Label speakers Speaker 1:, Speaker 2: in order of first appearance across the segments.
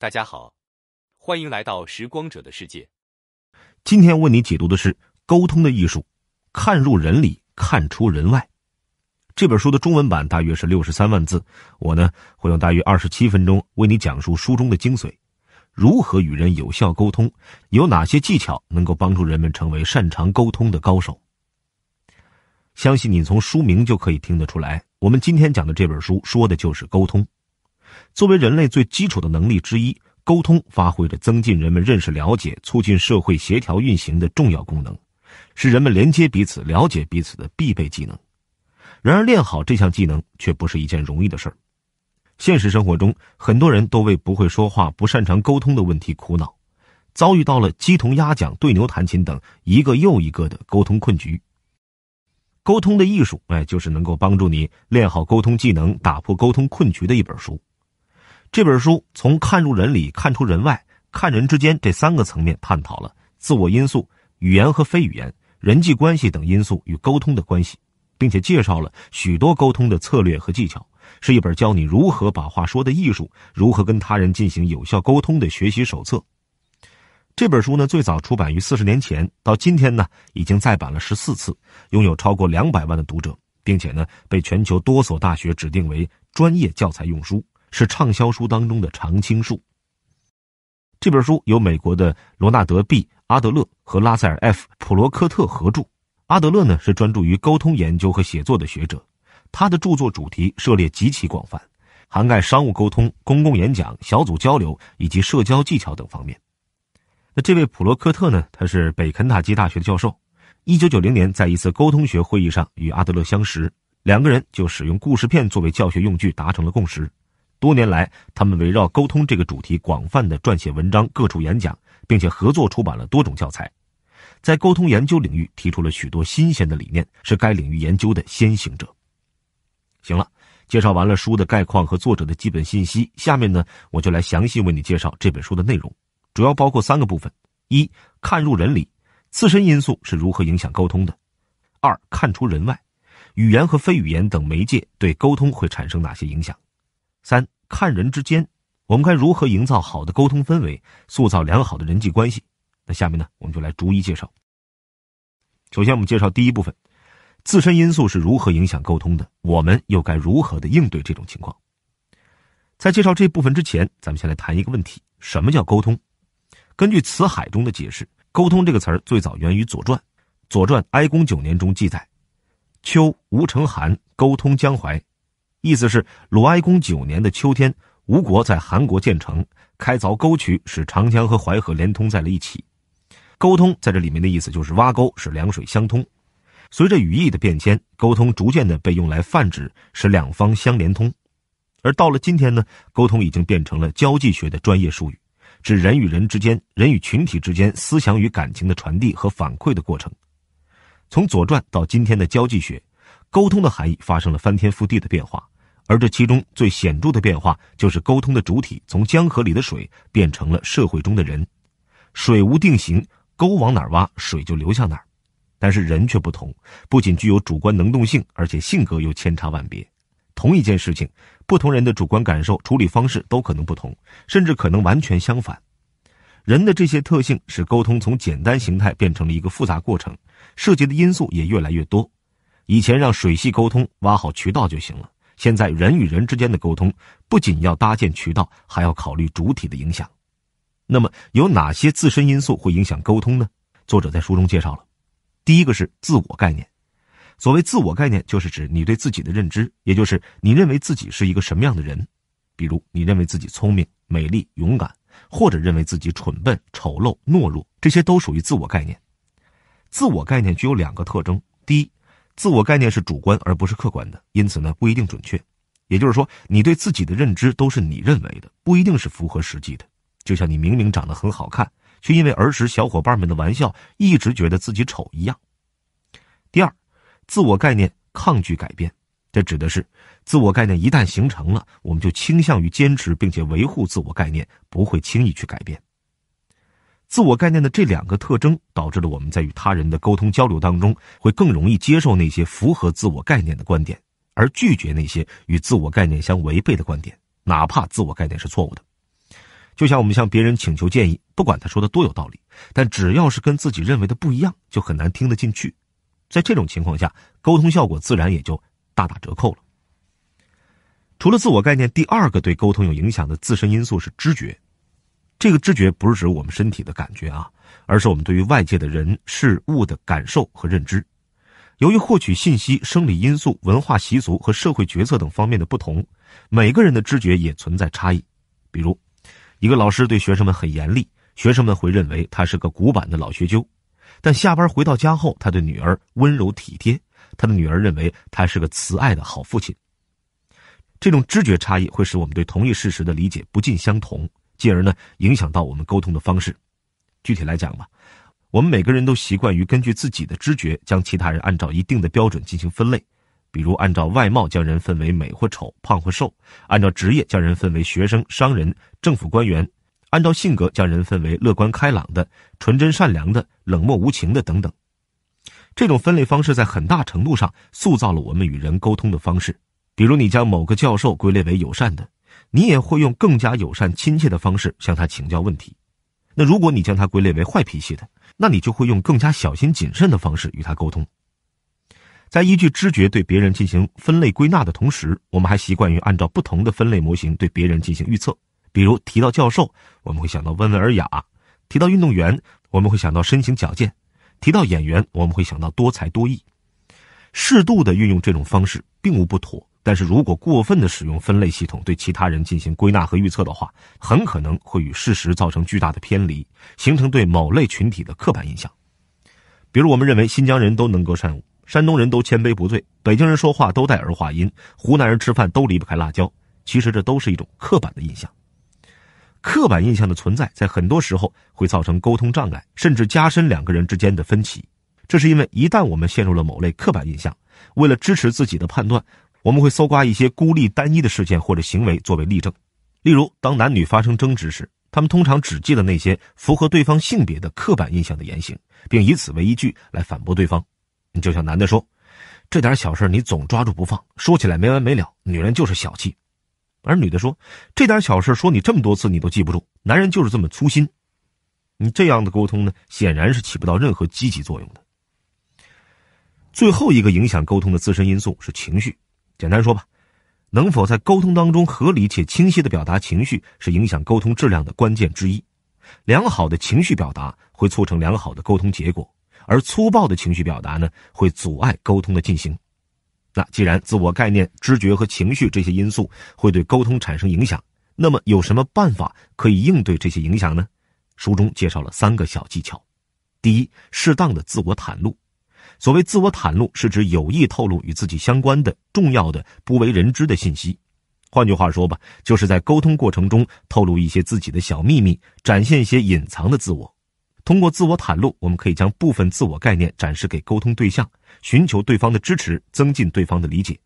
Speaker 1: 大家好，欢迎来到时光者的世界。今天为你解读的是《沟通的艺术：看入人里，看出人外》这本书的中文版，大约是六十三万字。我呢，会用大约二十七分钟为你讲述书中的精髓，如何与人有效沟通，有哪些技巧能够帮助人们成为擅长沟通的高手。相信你从书名就可以听得出来，我们今天讲的这本书说的就是沟通。作为人类最基础的能力之一，沟通发挥着增进人们认识、了解、促进社会协调运行的重要功能，是人们连接彼此、了解彼此的必备技能。然而，练好这项技能却不是一件容易的事儿。现实生活中，很多人都为不会说话、不擅长沟通的问题苦恼，遭遇到了鸡同鸭讲、对牛弹琴等一个又一个的沟通困局。《沟通的艺术》哎，就是能够帮助你练好沟通技能、打破沟通困局的一本书。这本书从看入人里看出人外、看人之间这三个层面探讨了自我因素、语言和非语言、人际关系等因素与沟通的关系，并且介绍了许多沟通的策略和技巧，是一本教你如何把话说的艺术、如何跟他人进行有效沟通的学习手册。这本书呢，最早出版于四十年前，到今天呢，已经再版了十四次，拥有超过两百万的读者，并且呢，被全球多所大学指定为专业教材用书。是畅销书当中的常青树。这本书由美国的罗纳德 ·B· 阿德勒和拉塞尔 ·F· 普罗科特合著。阿德勒呢是专注于沟通研究和写作的学者，他的著作主题涉猎极其广泛，涵盖商务沟通、公共演讲、小组交流以及社交技巧等方面。那这位普罗科特呢，他是北肯塔基大学的教授。一九九零年，在一次沟通学会议上与阿德勒相识，两个人就使用故事片作为教学用具达成了共识。多年来，他们围绕沟通这个主题，广泛的撰写文章、各处演讲，并且合作出版了多种教材，在沟通研究领域提出了许多新鲜的理念，是该领域研究的先行者。行了，介绍完了书的概况和作者的基本信息，下面呢，我就来详细为你介绍这本书的内容，主要包括三个部分：一看入人里，自身因素是如何影响沟通的；二看出人外，语言和非语言等媒介对沟通会产生哪些影响。三看人之间，我们该如何营造好的沟通氛围，塑造良好的人际关系？那下面呢，我们就来逐一介绍。首先，我们介绍第一部分，自身因素是如何影响沟通的，我们又该如何的应对这种情况？在介绍这部分之前，咱们先来谈一个问题：什么叫沟通？根据《辞海》中的解释，“沟通”这个词儿最早源于《左传》，《左传哀公九年》中记载：“秋，吴承韩沟通江淮。”意思是鲁哀公九年的秋天，吴国在韩国建成，开凿沟渠，使长江和淮河连通在了一起。沟通在这里面的意思就是挖沟，使两水相通。随着语义的变迁，沟通逐渐的被用来泛指使两方相连通。而到了今天呢，沟通已经变成了交际学的专业术语，指人与人之间、人与群体之间思想与感情的传递和反馈的过程。从《左传》到今天的交际学。沟通的含义发生了翻天覆地的变化，而这其中最显著的变化就是沟通的主体从江河里的水变成了社会中的人。水无定型，沟往哪儿挖，水就流向哪儿；但是人却不同，不仅具有主观能动性，而且性格又千差万别。同一件事情，不同人的主观感受、处理方式都可能不同，甚至可能完全相反。人的这些特性使沟通从简单形态变成了一个复杂过程，涉及的因素也越来越多。以前让水系沟通，挖好渠道就行了。现在人与人之间的沟通，不仅要搭建渠道，还要考虑主体的影响。那么，有哪些自身因素会影响沟通呢？作者在书中介绍了，第一个是自我概念。所谓自我概念，就是指你对自己的认知，也就是你认为自己是一个什么样的人。比如，你认为自己聪明、美丽、勇敢，或者认为自己蠢笨、丑陋、懦弱，这些都属于自我概念。自我概念具有两个特征：第一，自我概念是主观而不是客观的，因此呢不一定准确。也就是说，你对自己的认知都是你认为的，不一定是符合实际的。就像你明明长得很好看，却因为儿时小伙伴们的玩笑，一直觉得自己丑一样。第二，自我概念抗拒改变，这指的是自我概念一旦形成了，我们就倾向于坚持并且维护自我概念，不会轻易去改变。自我概念的这两个特征，导致了我们在与他人的沟通交流当中，会更容易接受那些符合自我概念的观点，而拒绝那些与自我概念相违背的观点，哪怕自我概念是错误的。就像我们向别人请求建议，不管他说的多有道理，但只要是跟自己认为的不一样，就很难听得进去。在这种情况下，沟通效果自然也就大打折扣了。除了自我概念，第二个对沟通有影响的自身因素是知觉。这个知觉不是指我们身体的感觉啊，而是我们对于外界的人事物的感受和认知。由于获取信息、生理因素、文化习俗和社会决策等方面的不同，每个人的知觉也存在差异。比如，一个老师对学生们很严厉，学生们会认为他是个古板的老学究；但下班回到家后，他对女儿温柔体贴，他的女儿认为他是个慈爱的好父亲。这种知觉差异会使我们对同一事实的理解不尽相同。进而呢，影响到我们沟通的方式。具体来讲吧，我们每个人都习惯于根据自己的知觉，将其他人按照一定的标准进行分类，比如按照外貌将人分为美或丑、胖或瘦；按照职业将人分为学生、商人、政府官员；按照性格将人分为乐观开朗的、纯真善良的、冷漠无情的等等。这种分类方式在很大程度上塑造了我们与人沟通的方式。比如，你将某个教授归类为友善的。你也会用更加友善、亲切的方式向他请教问题。那如果你将他归类为坏脾气的，那你就会用更加小心谨慎的方式与他沟通。在依据知觉对别人进行分类归纳的同时，我们还习惯于按照不同的分类模型对别人进行预测。比如，提到教授，我们会想到温文尔雅；提到运动员，我们会想到身形矫健；提到演员，我们会想到多才多艺。适度的运用这种方式，并无不妥。但是如果过分的使用分类系统对其他人进行归纳和预测的话，很可能会与事实造成巨大的偏离，形成对某类群体的刻板印象。比如，我们认为新疆人都能歌善舞，山东人都谦卑不醉，北京人说话都带儿化音，湖南人吃饭都离不开辣椒。其实，这都是一种刻板的印象。刻板印象的存在，在很多时候会造成沟通障碍，甚至加深两个人之间的分歧。这是因为，一旦我们陷入了某类刻板印象，为了支持自己的判断。我们会搜刮一些孤立单一的事件或者行为作为例证，例如当男女发生争执时，他们通常只记得那些符合对方性别的刻板印象的言行，并以此为依据来反驳对方。你就像男的说：“这点小事你总抓住不放，说起来没完没了，女人就是小气。”而女的说：“这点小事说你这么多次你都记不住，男人就是这么粗心。”你这样的沟通呢，显然是起不到任何积极作用的。最后一个影响沟通的自身因素是情绪。简单说吧，能否在沟通当中合理且清晰的表达情绪，是影响沟通质量的关键之一。良好的情绪表达会促成良好的沟通结果，而粗暴的情绪表达呢，会阻碍沟通的进行。那既然自我概念、知觉和情绪这些因素会对沟通产生影响，那么有什么办法可以应对这些影响呢？书中介绍了三个小技巧：第一，适当的自我袒露。所谓自我袒露，是指有意透露与自己相关的重要的不为人知的信息。换句话说吧，就是在沟通过程中透露一些自己的小秘密，展现一些隐藏的自我。通过自我袒露，我们可以将部分自我概念展示给沟通对象，寻求对方的支持，增进对方的理解。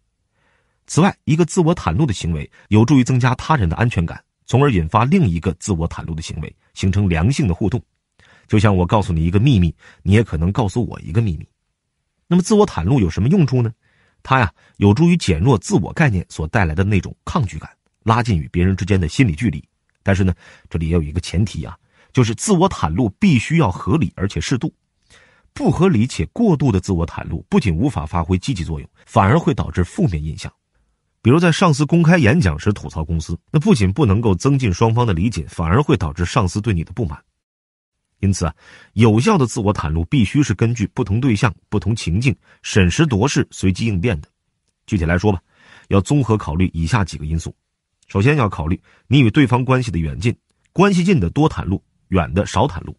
Speaker 1: 此外，一个自我袒露的行为有助于增加他人的安全感，从而引发另一个自我袒露的行为，形成良性的互动。就像我告诉你一个秘密，你也可能告诉我一个秘密。那么自我袒露有什么用处呢？它呀有助于减弱自我概念所带来的那种抗拒感，拉近与别人之间的心理距离。但是呢，这里也有一个前提啊，就是自我袒露必须要合理而且适度。不合理且过度的自我袒露，不仅无法发挥积极作用，反而会导致负面印象。比如在上司公开演讲时吐槽公司，那不仅不能够增进双方的理解，反而会导致上司对你的不满。因此啊，有效的自我袒露必须是根据不同对象、不同情境审时度势、随机应变的。具体来说吧，要综合考虑以下几个因素：首先，要考虑你与对方关系的远近，关系近的多袒露，远的少袒露；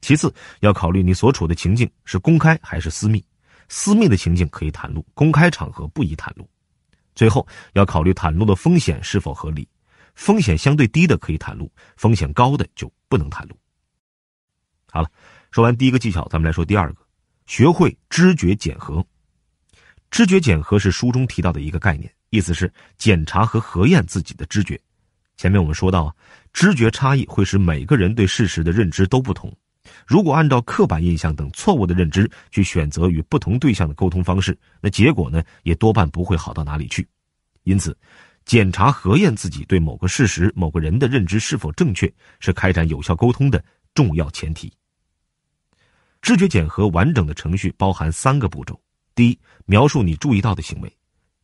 Speaker 1: 其次，要考虑你所处的情境是公开还是私密，私密的情境可以袒露，公开场合不宜袒露；最后，要考虑袒露的风险是否合理，风险相对低的可以袒露，风险高的就不能袒露。好了，说完第一个技巧，咱们来说第二个，学会知觉检核。知觉检核是书中提到的一个概念，意思是检查和核验自己的知觉。前面我们说到，啊，知觉差异会使每个人对事实的认知都不同。如果按照刻板印象等错误的认知去选择与不同对象的沟通方式，那结果呢，也多半不会好到哪里去。因此，检查核验自己对某个事实、某个人的认知是否正确，是开展有效沟通的重要前提。知觉检核完整的程序包含三个步骤：第一，描述你注意到的行为；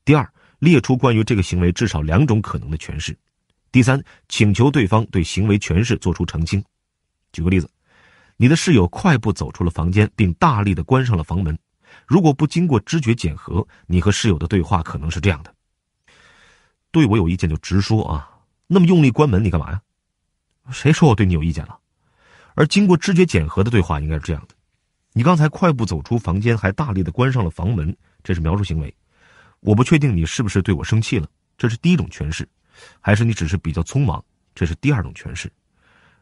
Speaker 1: 第二，列出关于这个行为至少两种可能的诠释；第三，请求对方对行为诠释做出澄清。举个例子，你的室友快步走出了房间，并大力的关上了房门。如果不经过知觉检核，你和室友的对话可能是这样的：“对我有意见就直说啊，那么用力关门你干嘛呀？谁说我对你有意见了？”而经过知觉检核的对话应该是这样的。你刚才快步走出房间，还大力的关上了房门，这是描述行为。我不确定你是不是对我生气了，这是第一种诠释；还是你只是比较匆忙，这是第二种诠释。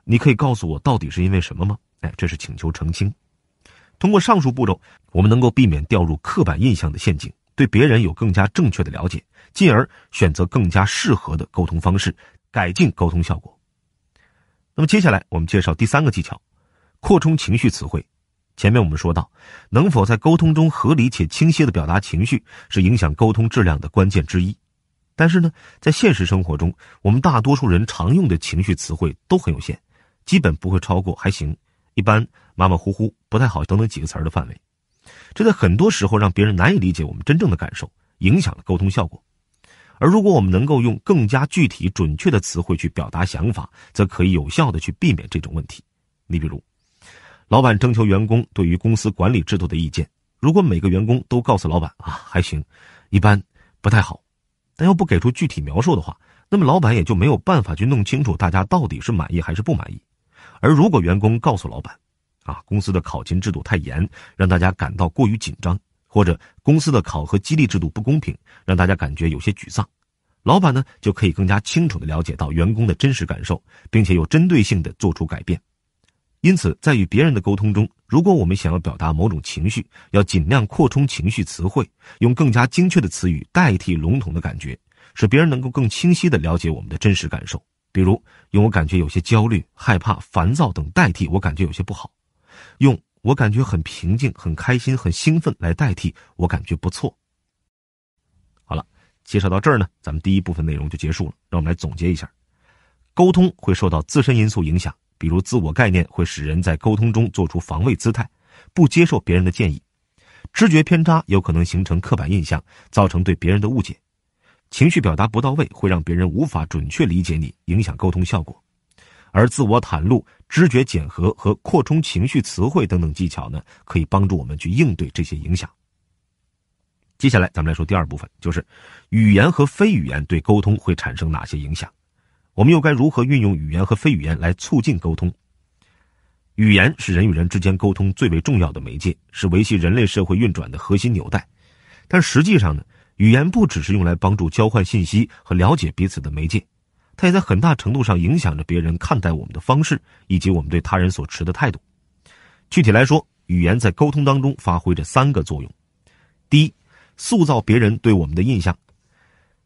Speaker 1: 你可以告诉我到底是因为什么吗？哎，这是请求澄清。通过上述步骤，我们能够避免掉入刻板印象的陷阱，对别人有更加正确的了解，进而选择更加适合的沟通方式，改进沟通效果。那么接下来我们介绍第三个技巧：扩充情绪词汇。前面我们说到，能否在沟通中合理且清晰的表达情绪，是影响沟通质量的关键之一。但是呢，在现实生活中，我们大多数人常用的情绪词汇都很有限，基本不会超过“还行”、“一般”、“马马虎虎”、“不太好”等等几个词儿的范围。这在很多时候让别人难以理解我们真正的感受，影响了沟通效果。而如果我们能够用更加具体、准确的词汇去表达想法，则可以有效的去避免这种问题。你比如。老板征求员工对于公司管理制度的意见。如果每个员工都告诉老板啊还行，一般不太好，但要不给出具体描述的话，那么老板也就没有办法去弄清楚大家到底是满意还是不满意。而如果员工告诉老板，啊公司的考勤制度太严，让大家感到过于紧张，或者公司的考核激励制度不公平，让大家感觉有些沮丧，老板呢就可以更加清楚的了解到员工的真实感受，并且有针对性的做出改变。因此，在与别人的沟通中，如果我们想要表达某种情绪，要尽量扩充情绪词汇，用更加精确的词语代替笼统的感觉，使别人能够更清晰的了解我们的真实感受。比如，用“我感觉有些焦虑、害怕、烦躁”等代替“我感觉有些不好”；用“我感觉很平静、很开心、很兴奋”来代替“我感觉不错”。好了，介绍到这儿呢，咱们第一部分内容就结束了。让我们来总结一下，沟通会受到自身因素影响。比如，自我概念会使人在沟通中做出防卫姿态，不接受别人的建议；知觉偏差有可能形成刻板印象，造成对别人的误解；情绪表达不到位会让别人无法准确理解你，影响沟通效果。而自我袒露、知觉检核和扩充情绪词汇等等技巧呢，可以帮助我们去应对这些影响。接下来，咱们来说第二部分，就是语言和非语言对沟通会产生哪些影响。我们又该如何运用语言和非语言来促进沟通？语言是人与人之间沟通最为重要的媒介，是维系人类社会运转的核心纽带。但实际上呢，语言不只是用来帮助交换信息和了解彼此的媒介，它也在很大程度上影响着别人看待我们的方式以及我们对他人所持的态度。具体来说，语言在沟通当中发挥着三个作用：第一，塑造别人对我们的印象，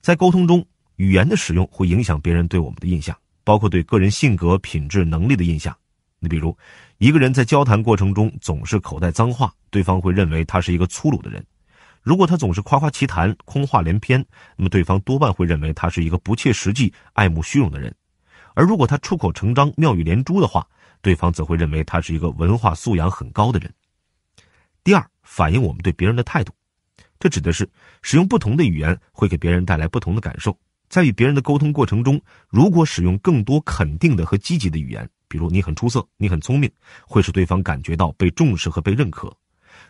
Speaker 1: 在沟通中。语言的使用会影响别人对我们的印象，包括对个人性格、品质、能力的印象。你比如，一个人在交谈过程中总是口带脏话，对方会认为他是一个粗鲁的人；如果他总是夸夸其谈、空话连篇，那么对方多半会认为他是一个不切实际、爱慕虚荣的人；而如果他出口成章、妙语连珠的话，对方则会认为他是一个文化素养很高的人。第二，反映我们对别人的态度，这指的是使用不同的语言会给别人带来不同的感受。在与别人的沟通过程中，如果使用更多肯定的和积极的语言，比如“你很出色”“你很聪明”，会使对方感觉到被重视和被认可；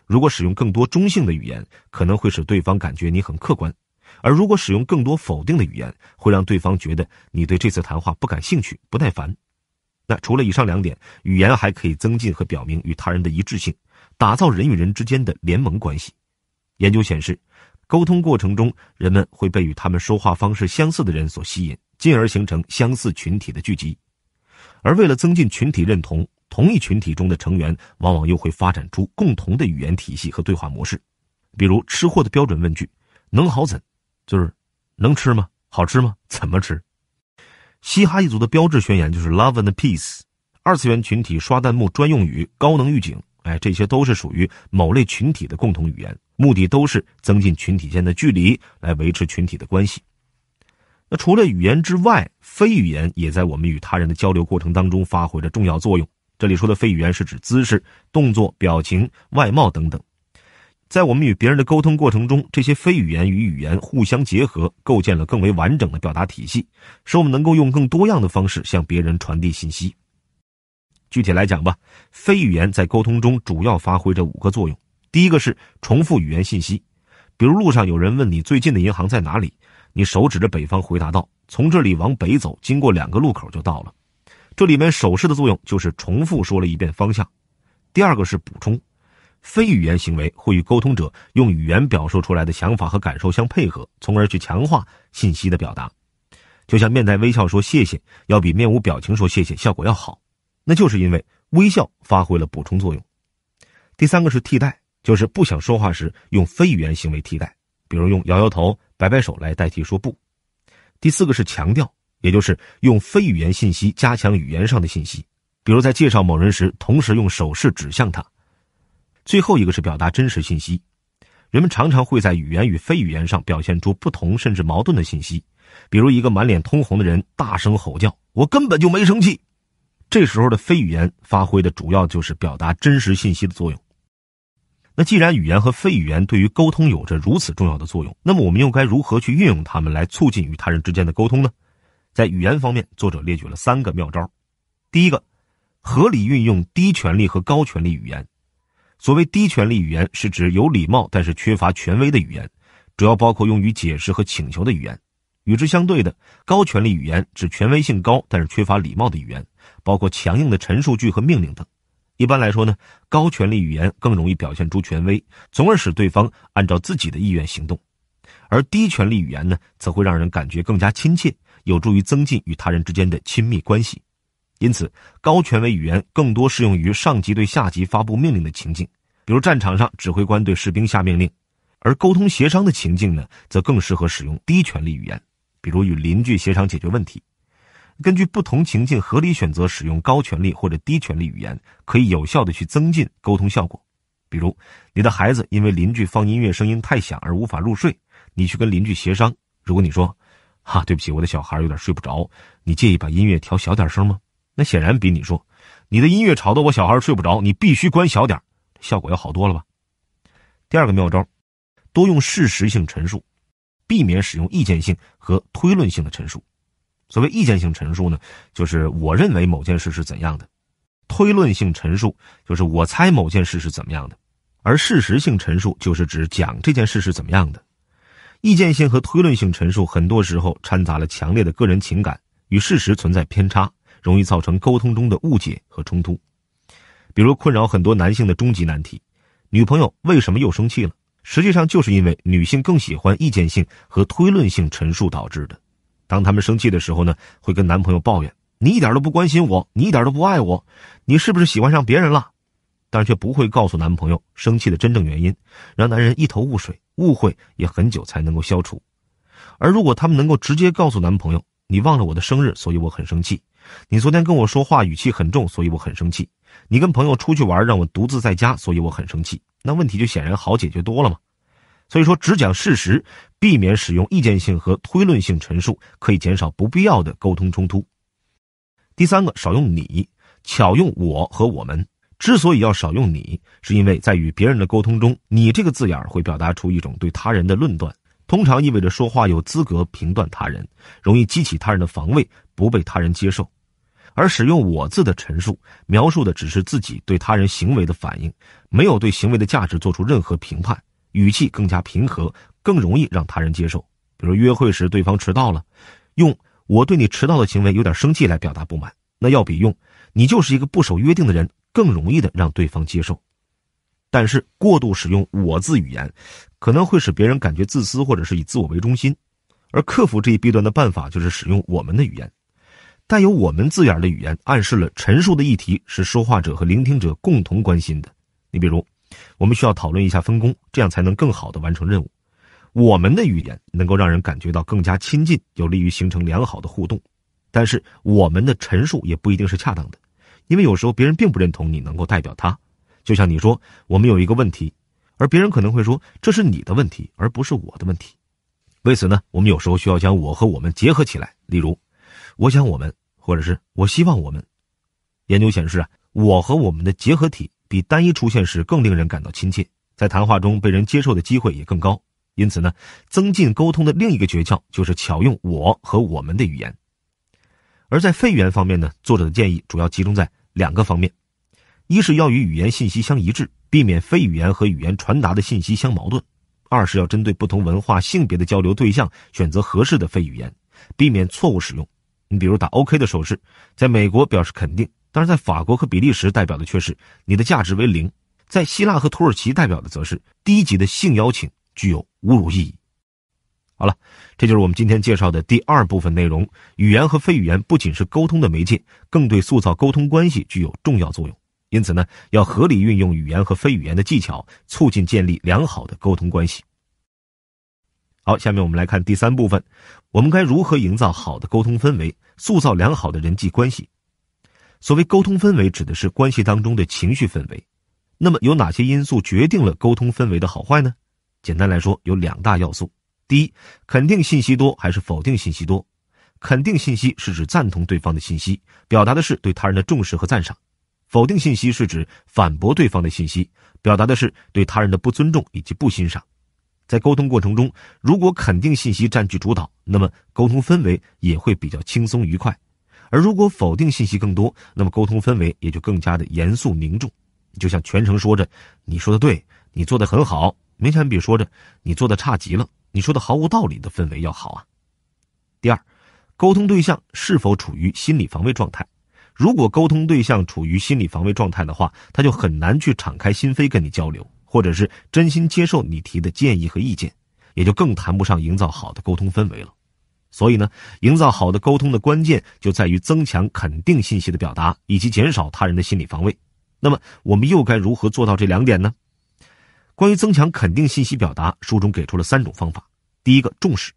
Speaker 1: 如果使用更多中性的语言，可能会使对方感觉你很客观；而如果使用更多否定的语言，会让对方觉得你对这次谈话不感兴趣、不耐烦。那除了以上两点，语言还可以增进和表明与他人的一致性，打造人与人之间的联盟关系。研究显示。沟通过程中，人们会被与他们说话方式相似的人所吸引，进而形成相似群体的聚集。而为了增进群体认同，同一群体中的成员往往又会发展出共同的语言体系和对话模式，比如吃货的标准问句“能好怎”，就是“能吃吗？好吃吗？怎么吃？”嘻哈一族的标志宣言就是 “Love and Peace”。二次元群体刷弹幕专用语“高能预警”。哎，这些都是属于某类群体的共同语言，目的都是增进群体间的距离，来维持群体的关系。那除了语言之外，非语言也在我们与他人的交流过程当中发挥着重要作用。这里说的非语言是指姿势、动作、表情、外貌等等。在我们与别人的沟通过程中，这些非语言与语言互相结合，构建了更为完整的表达体系，使我们能够用更多样的方式向别人传递信息。具体来讲吧，非语言在沟通中主要发挥着五个作用。第一个是重复语言信息，比如路上有人问你最近的银行在哪里，你手指着北方回答道：“从这里往北走，经过两个路口就到了。”这里面手势的作用就是重复说了一遍方向。第二个是补充，非语言行为会与沟通者用语言表述出来的想法和感受相配合，从而去强化信息的表达。就像面带微笑说谢谢，要比面无表情说谢谢效果要好。那就是因为微笑发挥了补充作用。第三个是替代，就是不想说话时用非语言行为替代，比如用摇摇头、摆摆手来代替说不。第四个是强调，也就是用非语言信息加强语言上的信息，比如在介绍某人时，同时用手势指向他。最后一个是表达真实信息，人们常常会在语言与非语言上表现出不同甚至矛盾的信息，比如一个满脸通红的人大声吼叫：“我根本就没生气。”这时候的非语言发挥的主要就是表达真实信息的作用。那既然语言和非语言对于沟通有着如此重要的作用，那么我们又该如何去运用它们来促进与他人之间的沟通呢？在语言方面，作者列举了三个妙招：第一个，合理运用低权力和高权力语言。所谓低权力语言，是指有礼貌但是缺乏权威的语言，主要包括用于解释和请求的语言。与之相对的高权力语言指权威性高但是缺乏礼貌的语言，包括强硬的陈述句和命令等。一般来说呢，高权力语言更容易表现出权威，从而使对方按照自己的意愿行动；而低权力语言呢，则会让人感觉更加亲切，有助于增进与他人之间的亲密关系。因此，高权威语言更多适用于上级对下级发布命令的情境，比如战场上指挥官对士兵下命令；而沟通协商的情境呢，则更适合使用低权力语言。比如与邻居协商解决问题，根据不同情境合理选择使用高权力或者低权力语言，可以有效的去增进沟通效果。比如，你的孩子因为邻居放音乐声音太响而无法入睡，你去跟邻居协商。如果你说：“哈，对不起，我的小孩有点睡不着，你介意把音乐调小点声吗？”那显然比你说“你的音乐吵得我小孩睡不着，你必须关小点”效果要好多了吧。第二个妙招，多用事实性陈述。避免使用意见性和推论性的陈述。所谓意见性陈述呢，就是我认为某件事是怎样的；推论性陈述就是我猜某件事是怎么样的。而事实性陈述就是指讲这件事是怎么样的。意见性和推论性陈述很多时候掺杂了强烈的个人情感，与事实存在偏差，容易造成沟通中的误解和冲突。比如困扰很多男性的终极难题：女朋友为什么又生气了？实际上，就是因为女性更喜欢意见性和推论性陈述导致的。当她们生气的时候呢，会跟男朋友抱怨：“你一点都不关心我，你一点都不爱我，你是不是喜欢上别人了？”但却不会告诉男朋友生气的真正原因，让男人一头雾水，误会也很久才能够消除。而如果她们能够直接告诉男朋友：“你忘了我的生日，所以我很生气；你昨天跟我说话语气很重，所以我很生气；你跟朋友出去玩，让我独自在家，所以我很生气。”那问题就显然好解决多了嘛，所以说只讲事实，避免使用意见性和推论性陈述，可以减少不必要的沟通冲突。第三个，少用你，巧用我和我们。之所以要少用你，是因为在与别人的沟通中，你这个字眼会表达出一种对他人的论断，通常意味着说话有资格评断他人，容易激起他人的防卫，不被他人接受。而使用“我”字的陈述描述的只是自己对他人行为的反应，没有对行为的价值做出任何评判，语气更加平和，更容易让他人接受。比如约会时对方迟到了，用“我对你迟到的行为有点生气”来表达不满，那要比用“你就是一个不守约定的人”更容易的让对方接受。但是过度使用“我”字语言，可能会使别人感觉自私或者是以自我为中心。而克服这一弊端的办法就是使用“我们的”语言。带有“我们”字眼的语言，暗示了陈述的议题是说话者和聆听者共同关心的。你比如，我们需要讨论一下分工，这样才能更好地完成任务。我们的语言能够让人感觉到更加亲近，有利于形成良好的互动。但是，我们的陈述也不一定是恰当的，因为有时候别人并不认同你能够代表他。就像你说我们有一个问题，而别人可能会说这是你的问题，而不是我的问题。为此呢，我们有时候需要将我和我们结合起来。例如，我想我们。或者是我希望我们研究显示啊，我和我们的结合体比单一出现时更令人感到亲切，在谈话中被人接受的机会也更高。因此呢，增进沟通的另一个诀窍就是巧用“我和我们的”语言。而在非语言方面呢，作者的建议主要集中在两个方面：一是要与语言信息相一致，避免非语言和语言传达的信息相矛盾；二是要针对不同文化、性别的交流对象选择合适的非语言，避免错误使用。你比如打 OK 的手势，在美国表示肯定，但是在法国和比利时代表的却是你的价值为零；在希腊和土耳其代表的则是低级的性邀请，具有侮辱意义。好了，这就是我们今天介绍的第二部分内容：语言和非语言不仅是沟通的媒介，更对塑造沟通关系具有重要作用。因此呢，要合理运用语言和非语言的技巧，促进建立良好的沟通关系。好，下面我们来看第三部分，我们该如何营造好的沟通氛围，塑造良好的人际关系？所谓沟通氛围，指的是关系当中的情绪氛围。那么，有哪些因素决定了沟通氛围的好坏呢？简单来说，有两大要素：第一，肯定信息多还是否定信息多？肯定信息是指赞同对方的信息，表达的是对他人的重视和赞赏；否定信息是指反驳对方的信息，表达的是对他人的不尊重以及不欣赏。在沟通过程中，如果肯定信息占据主导，那么沟通氛围也会比较轻松愉快；而如果否定信息更多，那么沟通氛围也就更加的严肃凝重。就像全程说着“你说的对，你做的很好”，明显比说着“你做的差极了，你说的毫无道理”的氛围要好啊。第二，沟通对象是否处于心理防卫状态？如果沟通对象处于心理防卫状态的话，他就很难去敞开心扉跟你交流。或者是真心接受你提的建议和意见，也就更谈不上营造好的沟通氛围了。所以呢，营造好的沟通的关键就在于增强肯定信息的表达以及减少他人的心理防卫。那么，我们又该如何做到这两点呢？关于增强肯定信息表达，书中给出了三种方法。第一个，重视。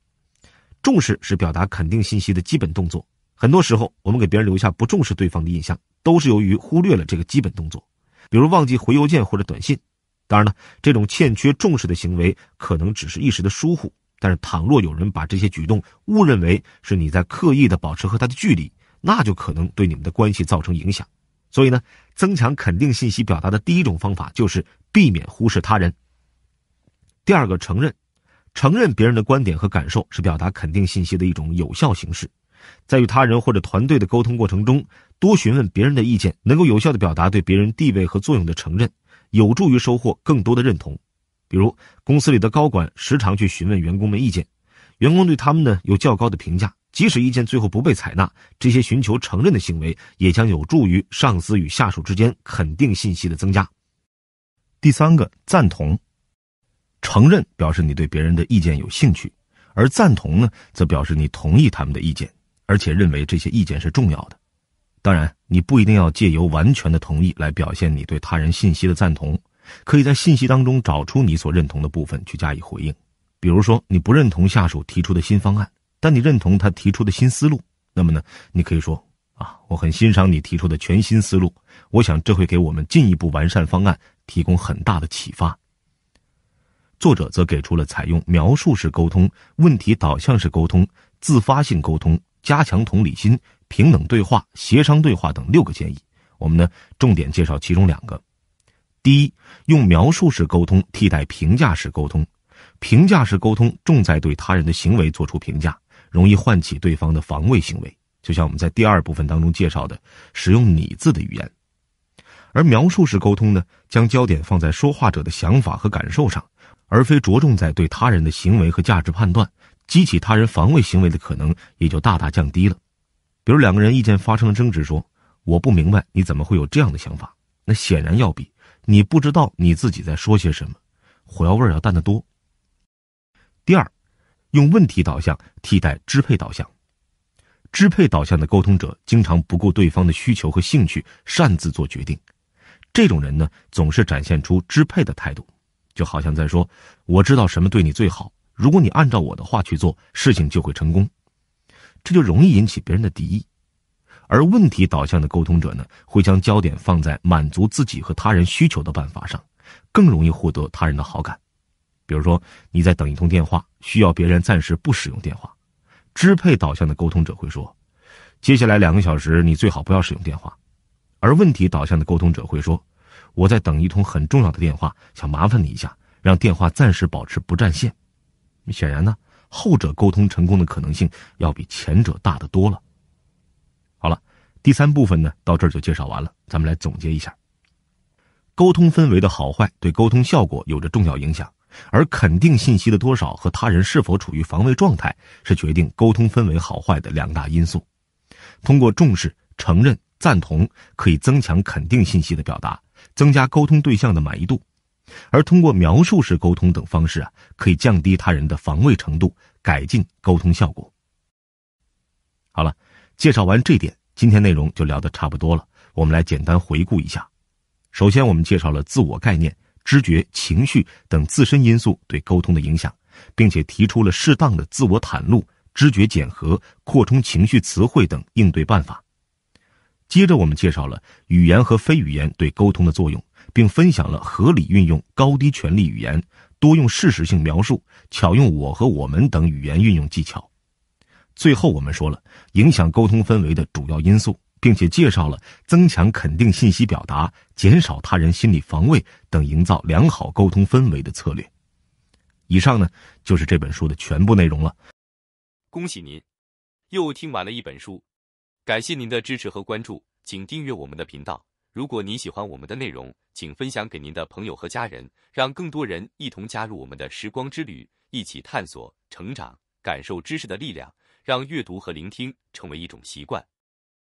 Speaker 1: 重视是表达肯定信息的基本动作。很多时候，我们给别人留下不重视对方的印象，都是由于忽略了这个基本动作，比如忘记回邮件或者短信。当然了，这种欠缺重视的行为可能只是一时的疏忽，但是倘若有人把这些举动误认为是你在刻意的保持和他的距离，那就可能对你们的关系造成影响。所以呢，增强肯定信息表达的第一种方法就是避免忽视他人。第二个，承认，承认别人的观点和感受是表达肯定信息的一种有效形式，在与他人或者团队的沟通过程中，多询问别人的意见，能够有效的表达对别人地位和作用的承认。有助于收获更多的认同，比如公司里的高管时常去询问员工们意见，员工对他们呢有较高的评价。即使意见最后不被采纳，这些寻求承认的行为也将有助于上司与下属之间肯定信息的增加。第三个，赞同、承认表示你对别人的意见有兴趣，而赞同呢，则表示你同意他们的意见，而且认为这些意见是重要的。当然，你不一定要借由完全的同意来表现你对他人信息的赞同，可以在信息当中找出你所认同的部分去加以回应。比如说，你不认同下属提出的新方案，但你认同他提出的新思路，那么呢，你可以说：“啊，我很欣赏你提出的全新思路，我想这会给我们进一步完善方案提供很大的启发。”作者则给出了采用描述式沟通、问题导向式沟通、自发性沟通。加强同理心、平等对话、协商对话等六个建议，我们呢重点介绍其中两个。第一，用描述式沟通替代评价式沟通。评价式沟通重在对他人的行为做出评价，容易唤起对方的防卫行为。就像我们在第二部分当中介绍的，使用“你”字的语言。而描述式沟通呢，将焦点放在说话者的想法和感受上，而非着重在对他人的行为和价值判断。激起他人防卫行为的可能也就大大降低了。比如两个人意见发生了争执，说“我不明白你怎么会有这样的想法”，那显然要比“你不知道你自己在说些什么”火药味要淡得多。第二，用问题导向替代支配导向。支配导向的沟通者经常不顾对方的需求和兴趣擅自做决定，这种人呢总是展现出支配的态度，就好像在说“我知道什么对你最好”。如果你按照我的话去做，事情就会成功，这就容易引起别人的敌意，而问题导向的沟通者呢，会将焦点放在满足自己和他人需求的办法上，更容易获得他人的好感。比如说，你在等一通电话，需要别人暂时不使用电话，支配导向的沟通者会说：“接下来两个小时你最好不要使用电话。”而问题导向的沟通者会说：“我在等一通很重要的电话，想麻烦你一下，让电话暂时保持不占线。”显然呢，后者沟通成功的可能性要比前者大得多了。好了，第三部分呢，到这儿就介绍完了。咱们来总结一下：沟通氛围的好坏对沟通效果有着重要影响，而肯定信息的多少和他人是否处于防卫状态是决定沟通氛围好坏的两大因素。通过重视、承认、赞同，可以增强肯定信息的表达，增加沟通对象的满意度。而通过描述式沟通等方式啊，可以降低他人的防卫程度，改进沟通效果。好了，介绍完这点，今天内容就聊得差不多了。我们来简单回顾一下，首先我们介绍了自我概念、知觉、情绪等自身因素对沟通的影响，并且提出了适当的自我袒露、知觉减核、扩充情绪词汇等应对办法。接着，我们介绍了语言和非语言对沟通的作用，并分享了合理运用高低权力语言、多用事实性描述、巧用“我和我们”等语言运用技巧。最后，我们说了影响沟通氛围的主要因素，并且介绍了增强肯定信息表达、减少他人心理防卫等营造良好沟通氛围的策略。以上呢，就是这本书的全部内容了。恭喜您，又听完了一本书。感谢您的支持和关注，请订阅我们的频道。如果您喜欢我们的内容，请分享给您的朋友和家人，让更多人一同加入我们的时光之旅，一起探索、成长，感受知识的力量，让阅读和聆听成为一种习惯。